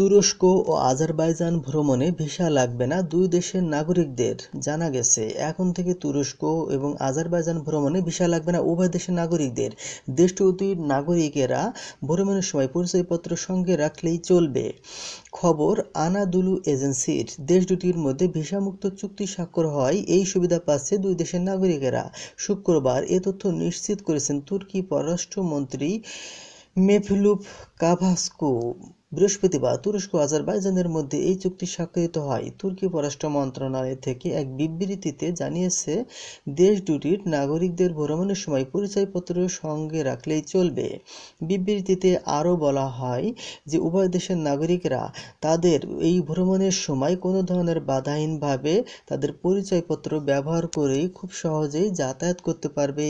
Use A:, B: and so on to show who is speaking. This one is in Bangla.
A: তুরস্ক ও আজারবাইজান ভ্রমণে ভিসা লাগবে না দুই দেশের নাগরিকদের জানা গেছে এখন থেকে তুরস্ক এবং আজারবাইজান ভ্রমণে ভিসা লাগবে না উভয় দেশের নাগরিকদের দেশটির নাগরিকেরা ভ্রমণের সময় পরিচয়পত্র সঙ্গে রাখলেই চলবে খবর আনাদুলু এজেন্সির দেশ দুটির মধ্যে ভিসামুক্ত চুক্তি স্বাক্ষর হয় এই সুবিধা পাচ্ছে দুই দেশের নাগরিকেরা শুক্রবার এ তথ্য নিশ্চিত করেছেন তুর্কি পররাষ্ট্রমন্ত্রী মেফলুপ কাভাসকো বৃহস্পতিবার তুরস্ক আজারবাইজানের মধ্যে এই চুক্তি স্বাক্ষরিত হয় তুর্কি পররাষ্ট্র মন্ত্রণালয় থেকে এক বিবৃতিতে জানিয়েছে দেশ দুটির নাগরিকদের ভ্রমণের সময় পরিচয়পত্র সঙ্গে রাখলেই চলবে বিবৃতিতে আরও বলা হয় যে উভয় দেশের নাগরিকরা তাদের এই ভ্রমণের সময় কোনো ধরনের বাধাহীনভাবে তাদের পরিচয়পত্র ব্যবহার করেই খুব সহজেই যাতায়াত করতে পারবে